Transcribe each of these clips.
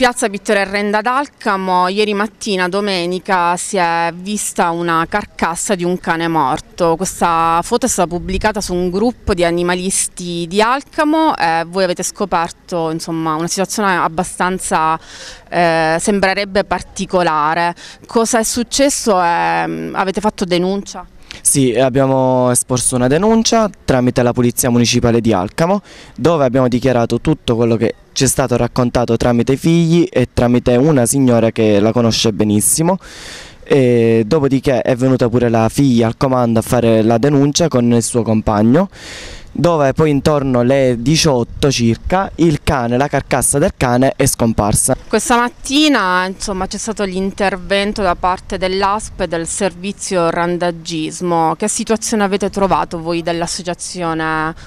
Piazza Vittorio Arrenda ad Alcamo, ieri mattina, domenica, si è vista una carcassa di un cane morto. Questa foto è stata pubblicata su un gruppo di animalisti di Alcamo e eh, voi avete scoperto insomma, una situazione abbastanza, eh, sembrerebbe particolare. Cosa è successo? Eh, avete fatto denuncia? Sì, abbiamo esposto una denuncia tramite la Polizia Municipale di Alcamo dove abbiamo dichiarato tutto quello che ci è stato raccontato tramite i figli e tramite una signora che la conosce benissimo e dopodiché è venuta pure la figlia al comando a fare la denuncia con il suo compagno dove poi intorno alle 18 circa il cane, la carcassa del cane è scomparsa. Questa mattina c'è stato l'intervento da parte dell'ASP e del servizio randaggismo. Che situazione avete trovato voi dell'associazione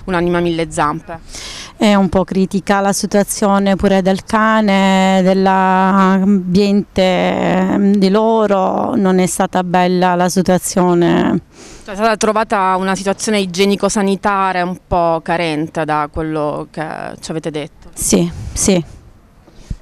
Un'anima mille zampe? È un po' critica la situazione pure del cane, dell'ambiente mm, di loro, non è stata bella la situazione cioè, è stata trovata una situazione igienico-sanitaria un po' carente da quello che ci avete detto? Sì, sì.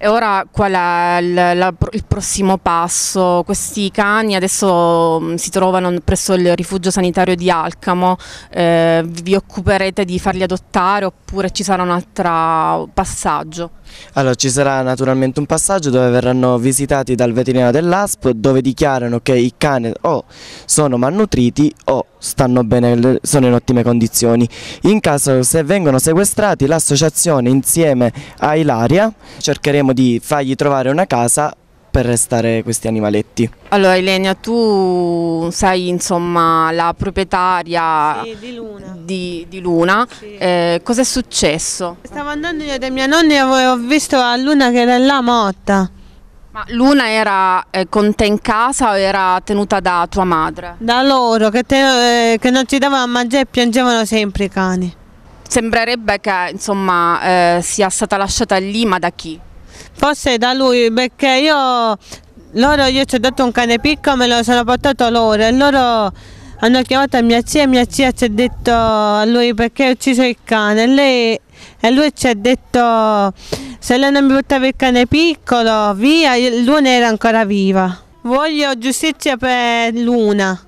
E ora qual è il, la, il prossimo passo? Questi cani adesso mm, si trovano presso il rifugio sanitario di Alcamo, eh, vi occuperete di farli adottare oppure ci sarà un altro passaggio? Allora ci sarà naturalmente un passaggio dove verranno visitati dal veterinario dell'ASP dove dichiarano che i cani o sono malnutriti o stanno bene, sono in ottime condizioni. In caso se vengono sequestrati l'associazione insieme a Ilaria cercheremo di fargli trovare una casa per restare questi animaletti? Allora Ilenia, tu sei insomma la proprietaria sì, di Luna, di, di Luna. Sì. Eh, cos'è successo? Stavo andando io da mia nonna e ho visto a Luna che era là morta ma l'una era eh, con te in casa o era tenuta da tua madre? Da loro, che, te, eh, che non ci davano a mangiare e piangevano sempre i cani. Sembrerebbe che insomma, eh, sia stata lasciata lì, ma da chi? Forse da lui, perché io, loro, io ci ho dato un cane piccolo, e me lo sono portato loro e loro hanno chiamato mia zia e mia zia ci ha detto a lui perché ho ucciso il cane e, lei, e lui ci ha detto se lei non mi portava il cane piccolo, via, Luna era ancora viva. Voglio giustizia per Luna.